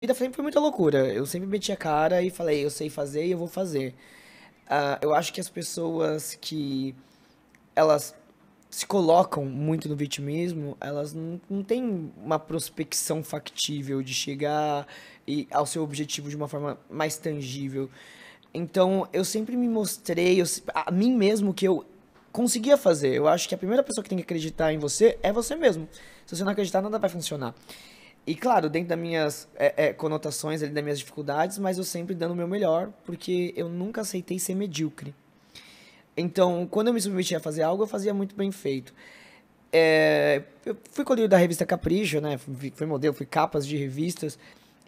vida sempre foi muita loucura. Eu sempre meti a cara e falei, eu sei fazer e eu vou fazer. Uh, eu acho que as pessoas que elas se colocam muito no vitimismo, elas não, não têm uma prospecção factível de chegar e, ao seu objetivo de uma forma mais tangível. Então, eu sempre me mostrei eu, a mim mesmo que eu conseguia fazer. Eu acho que a primeira pessoa que tem que acreditar em você é você mesmo. Se você não acreditar, nada vai funcionar. E claro, dentro das minhas é, é, conotações, ali, das minhas dificuldades, mas eu sempre dando o meu melhor, porque eu nunca aceitei ser medíocre. Então, quando eu me submetia a fazer algo, eu fazia muito bem feito. É, eu fui colírio da revista Capricho, né? Fui, fui modelo, fui capas de revistas.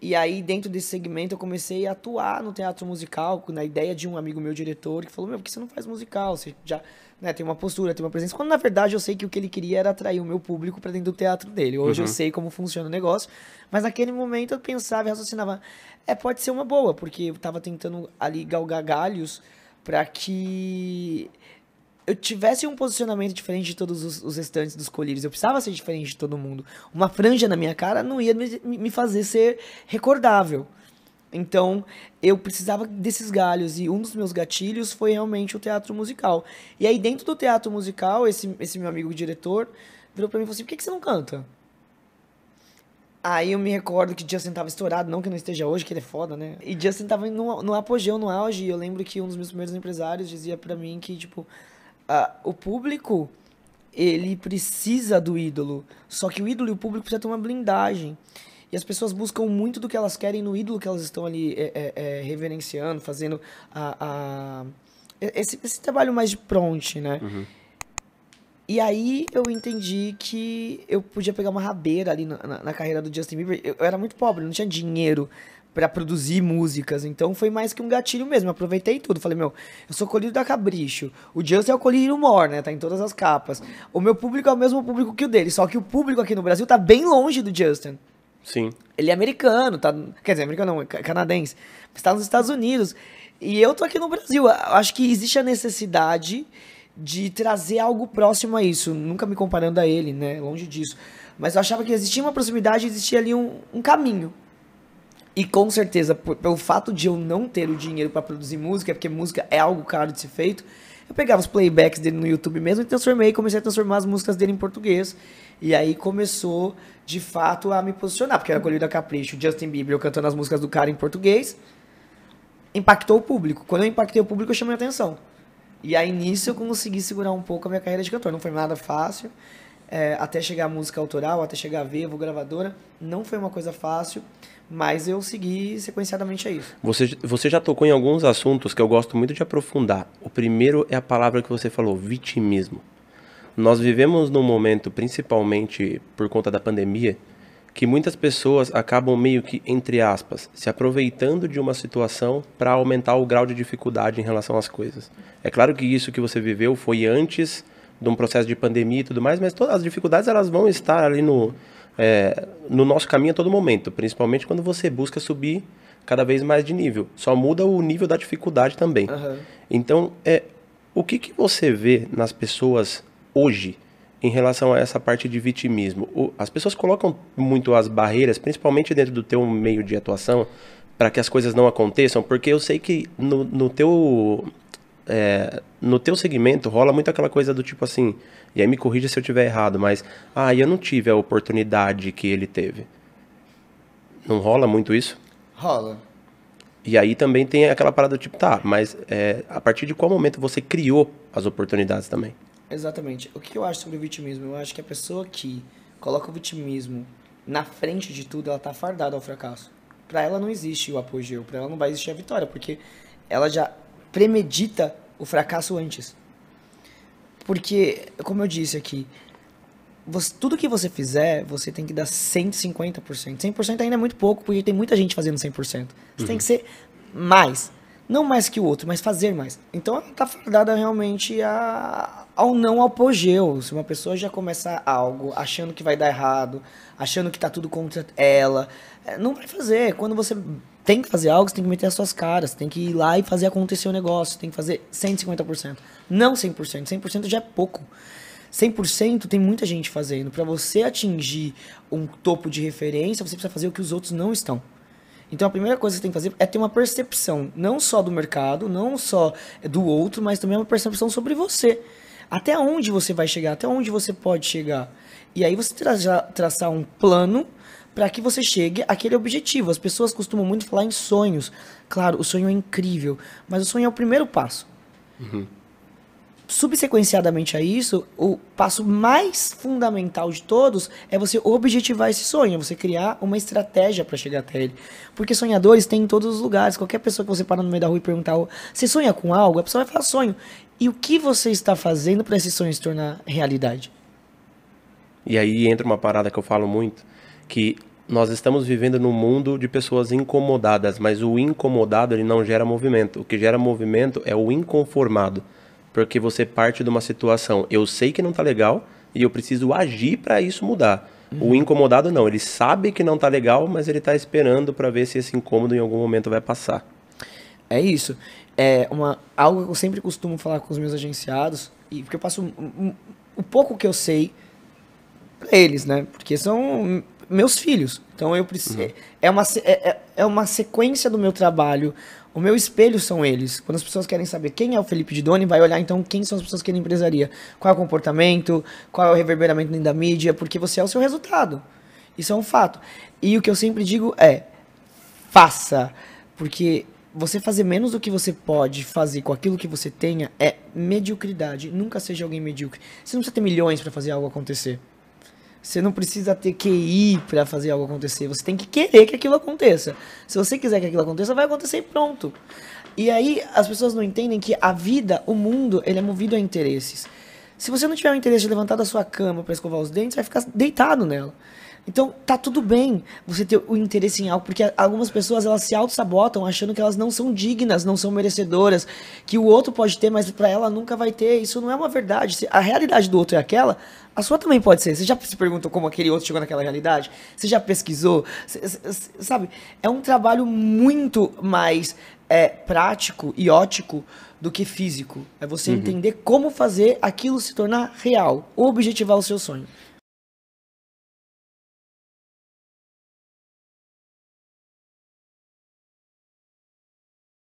E aí, dentro desse segmento, eu comecei a atuar no teatro musical, na ideia de um amigo meu diretor, que falou: Meu, por que você não faz musical? Você já né, tem uma postura, tem uma presença. Quando na verdade eu sei que o que ele queria era atrair o meu público para dentro do teatro dele. Hoje uhum. eu sei como funciona o negócio, mas naquele momento eu pensava e raciocinava, é, pode ser uma boa, porque eu tava tentando ali galgar galhos para que eu tivesse um posicionamento diferente de todos os, os restantes dos colírios. Eu precisava ser diferente de todo mundo. Uma franja na minha cara não ia me, me fazer ser recordável. Então, eu precisava desses galhos e um dos meus gatilhos foi realmente o teatro musical. E aí, dentro do teatro musical, esse, esse meu amigo diretor virou pra mim e falou assim: por que, que você não canta? Aí eu me recordo que Justin tava estourado, não que não esteja hoje, que ele é foda, né? E Justin tava no, no apogeu, no auge. E eu lembro que um dos meus primeiros empresários dizia para mim que, tipo, uh, o público, ele precisa do ídolo. Só que o ídolo e o público precisam ter uma blindagem. E as pessoas buscam muito do que elas querem no ídolo que elas estão ali é, é, é reverenciando, fazendo a, a esse, esse, trabalho mais de pronte, né? Uhum. E aí eu entendi que eu podia pegar uma rabeira ali na, na, na carreira do Justin Bieber. Eu, eu, era muito pobre, não tinha dinheiro para produzir músicas, então foi mais que um gatilho mesmo. aproveitei tudo, falei, meu, eu sou colírio da Cabricho. O Justin é o colírio mor, né? Tá em todas as capas. O meu público é o mesmo público que o dele, só que o público aqui no Brasil tá bem longe do Justin. Sim. Ele é americano, tá? Quer dizer, americano não, é canadense. Está nos Estados Unidos. E eu tô aqui no Brasil. Acho que existe a necessidade de trazer algo próximo a isso. Nunca me comparando a ele, né? Longe disso. Mas eu achava que existia uma proximidade, existia ali um, um caminho. E com certeza, por, pelo fato de eu não ter o dinheiro para produzir música, é porque música é algo caro de ser feito, eu pegava os playbacks dele no YouTube mesmo e transformei, comecei a transformar as músicas dele em português. E aí começou, de fato, a me posicionar, porque era colhido a capricho, Justin Bieber, eu cantando as músicas do cara em português. Impactou o público. Quando eu impactei o público, eu chamei a atenção. E aí nisso eu consegui segurar um pouco a minha carreira de cantor. Não foi nada fácil. É, até chegar a música autoral, até chegar a Vevo, gravadora, não foi uma coisa fácil. Mas eu segui sequenciadamente a isso. Você, você já tocou em alguns assuntos que eu gosto muito de aprofundar. O primeiro é a palavra que você falou, vitimismo. Nós vivemos num momento, principalmente por conta da pandemia, que muitas pessoas acabam meio que, entre aspas, se aproveitando de uma situação para aumentar o grau de dificuldade em relação às coisas. É claro que isso que você viveu foi antes de um processo de pandemia e tudo mais, mas todas as dificuldades elas vão estar ali no, é, no nosso caminho a todo momento, principalmente quando você busca subir cada vez mais de nível. Só muda o nível da dificuldade também. Uhum. Então, é, o que, que você vê nas pessoas hoje em relação a essa parte de vitimismo? O, as pessoas colocam muito as barreiras, principalmente dentro do teu meio de atuação, para que as coisas não aconteçam, porque eu sei que no, no teu é, no teu segmento rola muito aquela coisa do tipo assim, e aí me corrija se eu tiver errado, mas ah, eu não tive a oportunidade que ele teve. Não rola muito isso? Rola. E aí também tem aquela parada do tipo, tá, mas é, a partir de qual momento você criou as oportunidades também? Exatamente. O que eu acho sobre o vitimismo? Eu acho que a pessoa que coloca o vitimismo na frente de tudo, ela tá fardada ao fracasso. Para ela não existe o apogeu, para ela não vai existir a vitória, porque ela já premedita o fracasso antes. Porque, como eu disse aqui, você, tudo que você fizer, você tem que dar 150%. 100% ainda é muito pouco, porque tem muita gente fazendo 100%. Você uhum. tem que uhum. ser mais. Não mais que o outro, mas fazer mais. Então ela tá fadada realmente a, ao não apogeu. Se uma pessoa já começa algo achando que vai dar errado, achando que tá tudo contra ela, é, não vai fazer. Quando você tem que fazer algo, você tem que meter as suas caras, tem que ir lá e fazer acontecer o negócio, tem que fazer 150%. Não 100%, 100% já é pouco. 100% tem muita gente fazendo. Para você atingir um topo de referência, você precisa fazer o que os outros não estão. Então a primeira coisa que você tem que fazer é ter uma percepção, não só do mercado, não só do outro, mas também uma percepção sobre você. Até onde você vai chegar, até onde você pode chegar. E aí você traçar, traçar um plano para que você chegue àquele objetivo. As pessoas costumam muito falar em sonhos. Claro, o sonho é incrível, mas o sonho é o primeiro passo. Uhum subsequenciadamente a isso, o passo mais fundamental de todos é você objetivar esse sonho, você criar uma estratégia para chegar até ele. Porque sonhadores tem em todos os lugares. Qualquer pessoa que você parar no meio da rua e perguntar, você sonha com algo? A pessoa vai falar sonho. E o que você está fazendo para esse sonho se tornar realidade? E aí entra uma parada que eu falo muito, que nós estamos vivendo num mundo de pessoas incomodadas, mas o incomodado ele não gera movimento. O que gera movimento é o inconformado porque você parte de uma situação, eu sei que não tá legal e eu preciso agir para isso mudar. Uhum. O incomodado não, ele sabe que não tá legal, mas ele tá esperando para ver se esse incômodo em algum momento vai passar. É isso. É uma algo que eu sempre costumo falar com os meus agenciados e porque eu passo um, um, o pouco que eu sei para eles, né? Porque são meus filhos. Então eu preciso uhum. é, é uma é, é, é uma sequência do meu trabalho o meu espelho são eles. Quando as pessoas querem saber quem é o Felipe Doni, vai olhar então quem são as pessoas que ele empresaria. Qual é o comportamento, qual é o reverberamento da mídia, porque você é o seu resultado. Isso é um fato. E o que eu sempre digo é: faça. Porque você fazer menos do que você pode fazer com aquilo que você tenha é mediocridade. Nunca seja alguém medíocre. Você não precisa ter milhões para fazer algo acontecer. Você não precisa ter que ir para fazer algo acontecer. Você tem que querer que aquilo aconteça. Se você quiser que aquilo aconteça, vai acontecer e pronto. E aí as pessoas não entendem que a vida, o mundo, ele é movido a interesses. Se você não tiver o interesse de levantar da sua cama para escovar os dentes, vai ficar deitado nela. Então, tá tudo bem você ter o interesse em algo, porque algumas pessoas elas se auto-sabotam achando que elas não são dignas, não são merecedoras, que o outro pode ter, mas para ela nunca vai ter. Isso não é uma verdade. Se a realidade do outro é aquela, a sua também pode ser. Você já se perguntou como aquele outro chegou naquela realidade? Você já pesquisou? sabe? É um trabalho muito mais é, prático e ótico do que físico. É você uhum. entender como fazer aquilo se tornar real, objetivar o seu sonho.